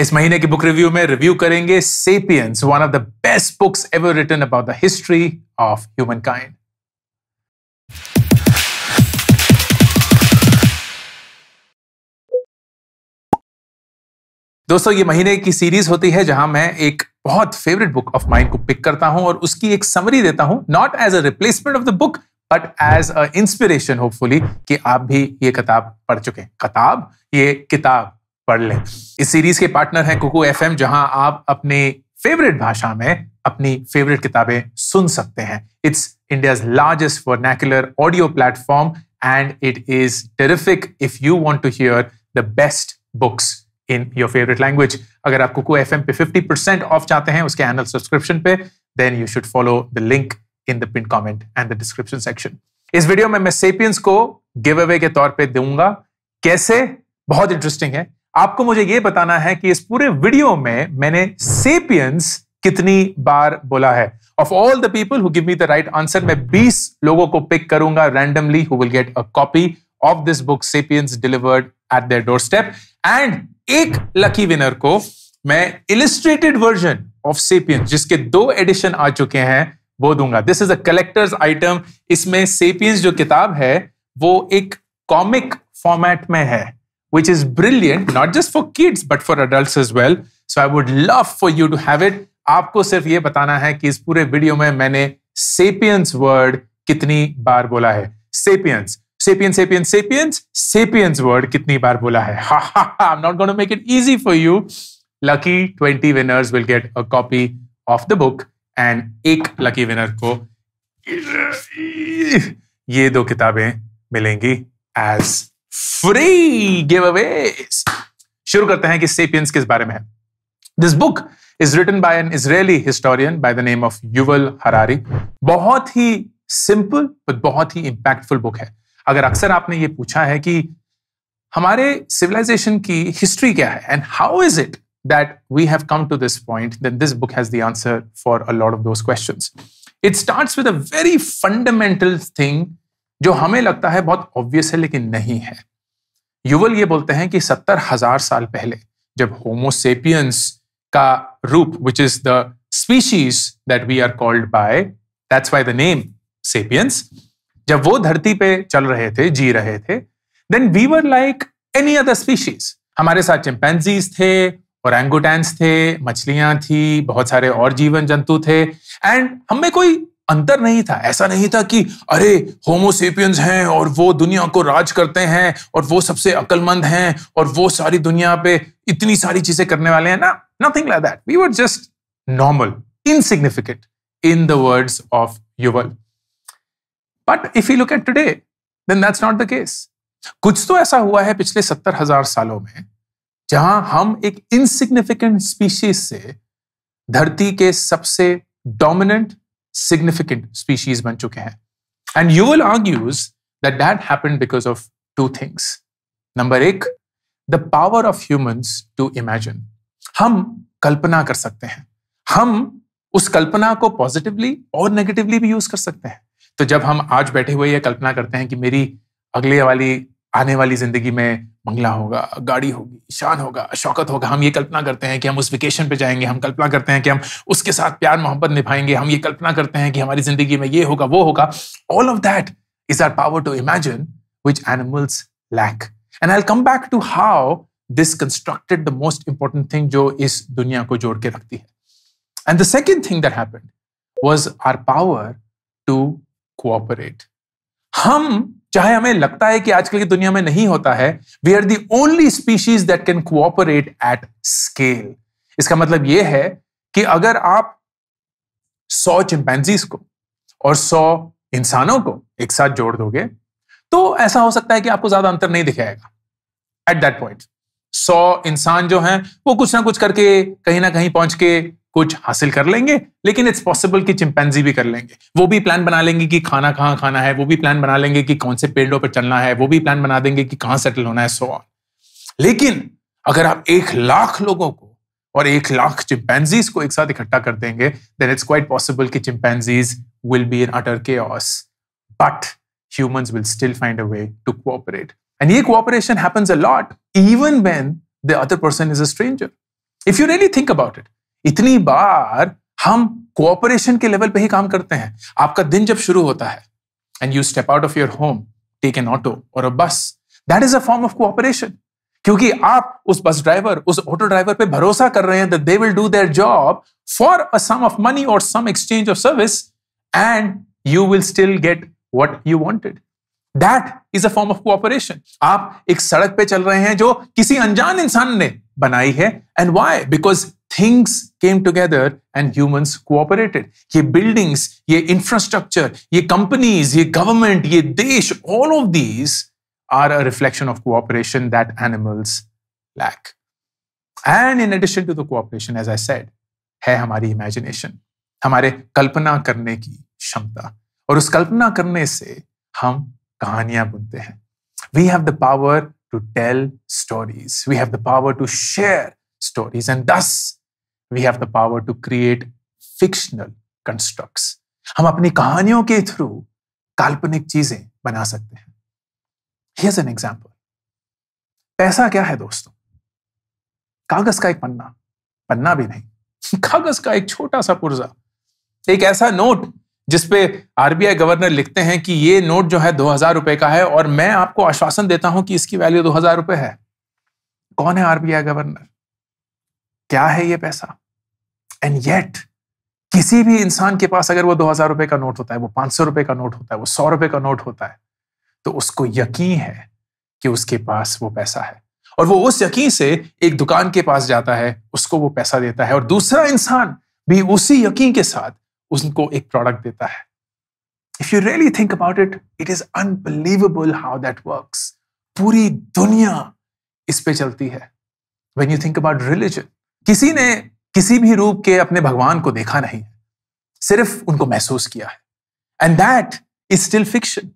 इस महीने की बुक रिव्यू में रिव्यू करेंगे Sapiens one of the best books ever written about the history of human humankind दोस्तों ये महीने की सीरीज होती है जहां मैं एक बहुत फेवरेट बुक ऑफ माइंड को पिक करता हूं और उसकी एक समरी देता हूं not as a replacement of the book but as a inspiration hopefully कि आप भी ये किताब पढ़ चुके हैं किताब ये किताब पढ़ लें इस सीरीज के पार्टनर हैं कुकू एफ जहां आप अपने फेवरेट भाषा में अपनी फेवरेट किताबें सुन सकते हैं it's India largest vernacular audio platform and it is terrific if you want to hear the best books in your favourite language अगर आप कुकू एफ पे फिफ्टी परसेंट ऑफ चाहते हैं उसके एनल सब्सक्रिप्शन पे then you should follow the link in the pin comment and the description section इस video में मैं सेपियंस को गिव अवे के तौर पे दूंगा कैसे बहुत इंटरेस्टिंग है आपको मुझे यह बताना है कि इस पूरे वीडियो में मैंने सेपियंस कितनी बार बोला है of all the people who give me the right answer मैं 20 लोगों को पिक करूंगा randomly who will get a copy of this book Sapiens delivered at their doorstep and एक लकी विनर को मैं इलिस्ट्रेटेड वर्जन ऑफ सेपियंस जिसके दो addition आ चुके हैं वो दूंगा this is a collector's item इसमें सेपियंस जो किताब है वो एक कॉमिक फॉर्मेट में है which is brilliant, not just for kids, but for adults as well. So I would love for you to have it. आपको सिर्फ ये बताना है कि इस पूरे वीडियो में मैंने सेपियंस वर्ड कितनी बार बोला है Sapiens Sapiens Sapiens Sapiens Sapiens word कितनी बार बोला है I am not going make it easy for you lucky 20 winners will get a copy of the book and एक लकी विनर को ये दो किताबें मिलेंगी एज free giveaways. शुरू करते हैं कि सेपियंस किस बारे में है this book is written by an Israeli historian by the name of Yuval Harari बहुत ही सिंपल बट बहुत ही इंपैक्टफुल बुक है अगर अक्सर आपने ये पूछा है कि हमारे सिविलाइजेशन की हिस्ट्री क्या है and how is it that we have come to this point that this book has the answer for a lot of those questions it starts with a very fundamental thing जो हमें लगता है बहुत obvious है लेकिन नहीं है Yuval ये बोलते हैं कि सत्तर हजार साल पहले जब होमोसेपियंस का रूप which is the species that we are called by that's by the name Sapiens जब वो धरती पे चल रहे थे जी रहे थे then we were like any other species हमारे साथ चिंपेन्जीज थे और एंगोटैंस थे मछलियां थी बहुत सारे और जीवन जंतु थे एंड हमें कोई अंतर नहीं था ऐसा नहीं था कि अरे होमोसेपियंस हैं और वो दुनिया को राज करते हैं और वो सबसे अकलमंद हैं और वो सारी दुनिया पे इतनी सारी चीजें करने वाले हैं ना nothing like that we were just normal insignificant in the words of Yuval but if you look at today then that's not the case कुछ तो ऐसा हुआ है पिछले सत्तर हजार सालों में जहां हम एक इनसिग्निफिकेंट स्पीशीज से धरती के सबसे डोमिनेंट सिग्निफिकेंट स्पीशीज बन चुके हैं and you will argues that that happen because of two things number एक the power of humans to imagine हम कल्पना कर सकते हैं हम उस कल्पना को पॉजिटिवली और नेगेटिवली भी यूज कर सकते हैं तो जब हम आज बैठे हुए यह कल्पना करते हैं कि मेरी अगले वाली आने वाली जिंदगी में बंगला होगा गाड़ी होगी शान होगा शौकत होगा हम ये कल्पना करते हैं कि हम उस वेकेशन पे जाएंगे हम कल्पना करते हैं कि हम उसके साथ प्यार मोहब्बत निभाएंगे हम ये कल्पना करते हैं कि हमारी जिंदगी में ये होगा वो होगा all of that is our power to imagine which animals lack and I come back to how this constructed the most important thing जो इस दुनिया को जोड़ के रखती है and the second thing that happened was our power to cooperate हम चाहे हमें लगता है कि आजकल की दुनिया में नहीं होता है we are the only species that can cooperate at scale इसका मतलब यह है कि अगर आप सौ चिंपैनजीज को और सौ इंसानों को एक साथ जोड़ दोगे तो ऐसा हो सकता है कि आपको ज्यादा अंतर नहीं दिखाएगा एट दैट पॉइंट सौ इंसान जो हैं वो कुछ ना कुछ करके कहीं ना कहीं पहुंच के कुछ हासिल कर लेंगे लेकिन इट्स पॉसिबल कि चिंपैंजी भी कर लेंगे वो भी प्लान बना लेंगे कि खाना कहाँ खाना है वो भी प्लान बना लेंगे कि कौन से पेड़ों पर चलना है वो भी प्लान बना देंगे कि कहाँ सेटल होना है सो ऑन लेकिन अगर आप एक लाख लोगों को और एक लाख चिंपैंजीज को एक साथ इकट्ठा कर देंगे देन इट्स क्वाइट पॉसिबल कि chimpanzees will be in utter के but humans will still find a way to cooperate and ये cooperation happens a lot even when the other person is a stranger if you really think about it इतनी बार हम cooperation के level पे ही काम करते हैं आपका दिन जब शुरू होता है and you step out of your home take an auto और a bus that is a form of cooperation क्योंकि आप उस बस ड्राइवर उस ऑटो ड्राइवर पे भरोसा कर रहे हैं that they will do their job for a sum of money और some exchange of service and you will still get what you wanted that is a form of cooperation आप एक सड़क पे चल रहे हैं जो किसी अनजान इंसान ने बनाई है and why because things came together and humans cooperated ये बिल्डिंग्स ये इंफ्रास्ट्रक्चर ये कंपनीज ये गवर्नमेंट ये देश all of these are a reflection of cooperation that animals lack and in addition to the cooperation as I said है हमारी imagination हमारे कल्पना करने की क्षमता और उस कल्पना करने से हम कहानियां बुनते हैं we have the power to tell stories. We have the power to share stories, and thus we have the power to create fictional constructs हम अपनी कहानियों के थ्रू काल्पनिक चीजें बना सकते हैं हियर्स एन एग्जाम्पल पैसा क्या है दोस्तों कागज का एक पन्ना पन्ना भी नहीं कागज का एक छोटा सा पुर्जा एक ऐसा नोट जिसपे आरबीआई गवर्नर लिखते हैं कि ये नोट जो है दो हजार रुपए का है और मैं आपको आश्वासन देता हूं कि इसकी वैल्यू दो हजार रुपए है कौन है आरबीआई गवर्नर क्या है ये पैसा एंड येट किसी भी इंसान के पास अगर वो दो हजार रुपए का नोट होता है वो पांच सौ रुपए का नोट होता है वो सौ रुपए का नोट होता है तो उसको यकीन है कि उसके पास वो पैसा है और वो उस यकीन से एक दुकान के पास जाता है उसको वो पैसा देता है और दूसरा इंसान भी उसी यकीन के साथ उसको एक प्रोडक्ट देता है if you really think about it it is unbelievable how that work पूरी दुनिया इस पे चलती है when you think about religion किसी ने किसी भी रूप के अपने भगवान को देखा नहीं है सिर्फ उनको महसूस किया है and that is still fiction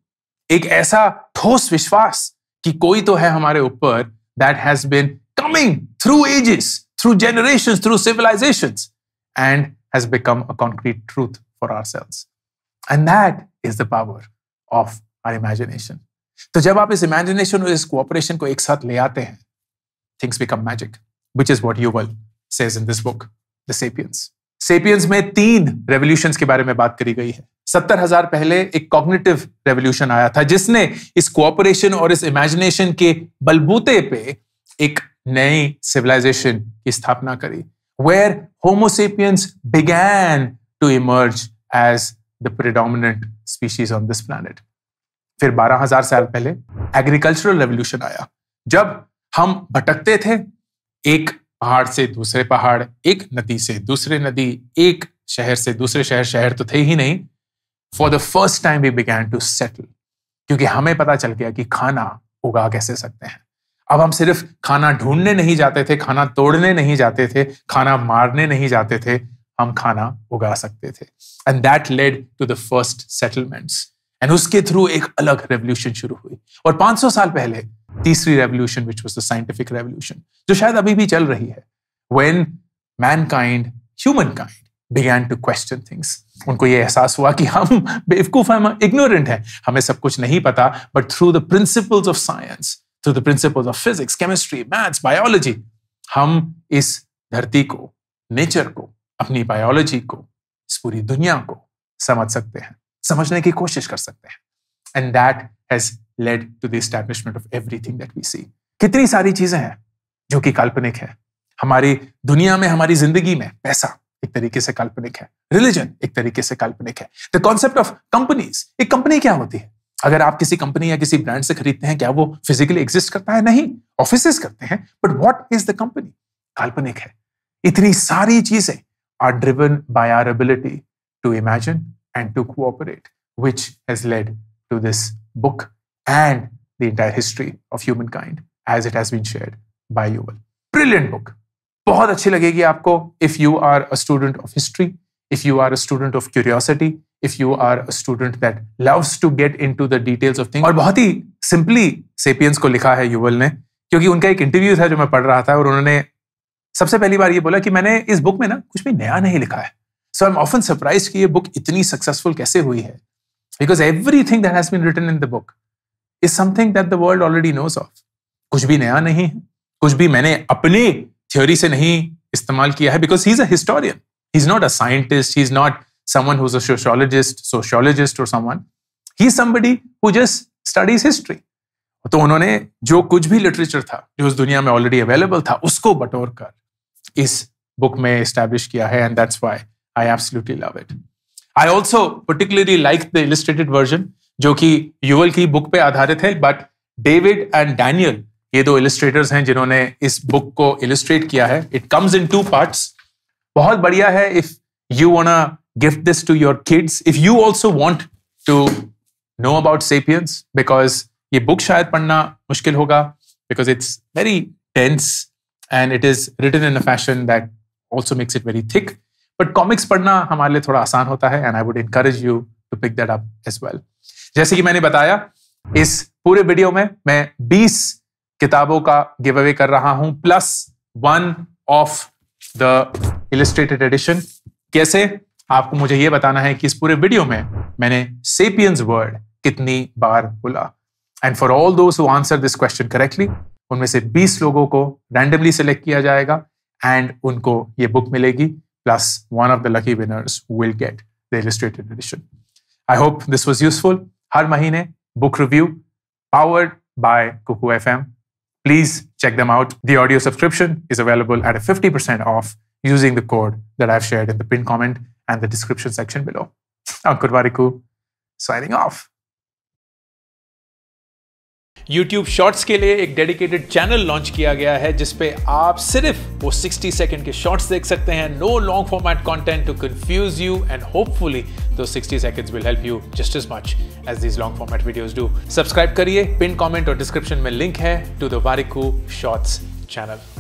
एक ऐसा ठोस विश्वास कि कोई तो है हमारे ऊपर that has been coming through ages through generation through civilization and has become a concrete truth for ourselves. And that is the power of our imagination. तो जब आप इस इमेजिनेशन और इस कोऑपरेशन को एक साथ ले आते हैं things become magic which is what Yuval says in this book the Sapiens Sapiens में तीन रेवोल्यूशन के बारे में बात करी गई है सत्तर हजार पहले एक कॉग्निटिव रेवोल्यूशन आया था जिसने इस कोऑपरेशन और इस इमेजिनेशन के बलबूते पे एक नई सिविलाइजेशन की स्थापना करी where Homo sapiens began to emerge as the predominant species on this planet. फिर 12,000 साल पहले एग्रीकल्चरल रेवोल्यूशन आया जब हम भटकते थे एक पहाड़ से दूसरे पहाड़ एक नदी से दूसरे नदी एक शहर से दूसरे शहर शहर तो थे ही नहीं for the first time we began to settle क्योंकि हमें पता चल गया कि खाना उगा कैसे सकते हैं अब हम सिर्फ खाना ढूंढने नहीं जाते थे खाना तोड़ने नहीं जाते थे खाना मारने नहीं जाते थे हम खाना उगा सकते थे and that led to the first settlements and उसके थ्रू एक अलग रेवोल्यूशन शुरू हुई और 500 साल पहले तीसरी revolution which was the scientific revolution जो शायद अभी भी चल रही है when human kind began to question things उनको ये एहसास हुआ कि हम बेवकूफ हम इग्नोरेंट हैं हमें सब कुछ नहीं पता but through the principles of science through the principle of physics chemistry maths biology हम इस धरती को नेचर को अपनी बायोलॉजी को इस पूरी दुनिया को समझ सकते हैं समझने की कोशिश कर सकते हैं and that has led to the establishment of everything that we see कितनी सारी चीजें हैं जो कि काल्पनिक है हमारी दुनिया में हमारी जिंदगी में पैसा एक तरीके से काल्पनिक है रिलीजन एक तरीके से काल्पनिक है द कॉन्सेप्ट ऑफ कंपनीज एक कंपनी क्या होती है अगर आप किसी कंपनी या किसी ब्रांड से खरीदते हैं क्या वो फिजिकली एग्जिस्ट करता है नहीं ऑफिस करते हैं but what is the company काल्पनिक है इतनी सारी चीजें are driven by our ability to imagine and to cooperate which has led to this book and the entire history of human kind as it has been share by Yuval brilliant book बहुत अच्छी लगेगी आपको if you are a student of history if you are a student of curiosity, if you are a student that loves to get into the details of things. और बहुत ही simply sapiens को लिखा है Yuval ने क्योंकि उनका एक interview था जो मैं पढ़ रहा था और उन्होंने सबसे पहली बार ये बोला कि मैंने इस बुक में ना कुछ भी नया नहीं लिखा है so I am often surprise कि ये बुक इतनी सक्सेसफुल कैसे हुई है because everything that has been written in the book is something that the world already knows of कुछ भी नया नहीं है कुछ भी मैंने अपने थ्योरी से नहीं इस्तेमाल किया है because he is a historian He's not a scientist. He's not someone who's a sociologist, sociologist or someone. He's somebody who just studies history. तो उन्होंने जो कुछ भी लिटरेचर था जो उस दुनिया में ऑलरेडी अवेलेबल था उसको बटोर कर इस बुक में स्टैब्लिश किया है and that's why I absolutely love it I also particularly like the illustrated version जो कि यूएल की बुक पे आधारित है बट डेविड एंड डैनियल ये दो इलिस्ट्रेटर्स हैं जिन्होंने इस बुक को इलिस्ट्रेट किया है it comes in two parts बहुत बढ़िया है if you want gift this to your kids if you also want to know about Sapiens because ये बुक शायद पढ़ना मुश्किल होगा because it's very tense and it is written in a fashion that also makes it very thick but comics पढ़ना हमारे लिए थोड़ा आसान होता है and I would encourage you to pick that up as well जैसे कि मैंने बताया इस पूरे वीडियो में मैं 20 किताबों का गिव अवे कर रहा हूं plus one of the illustrated edition कैसे आपको मुझे ये बताना है कि इस पूरे वीडियो में मैंने सेपियंस वर्ड कितनी बार बोला and for all those answer this question correctly उनमें से 20 लोगों को रैंडमली सेलेक्ट किया जाएगा एंड उनको ये बुक मिलेगी plus one of the lucky winners will get the illustrated edition I hope this was useful हर महीने book review powered by Kuku F M please check them out the audio subscription is available at a fifty percent off using the code that I've shared in the pin comment and the description section below. Ankur Variku, signing off. YouTube Shorts के लिए एक dedicated channel launch किया गया है जिसपे आप सिर्फ वो 60 सेकंड के shorts देख सकते हैं no long format content to confuse you and hopefully those 60 seconds will help you just as much as these long format videos do subscribe करिए pin comment और description में link है to the Variku Shorts channel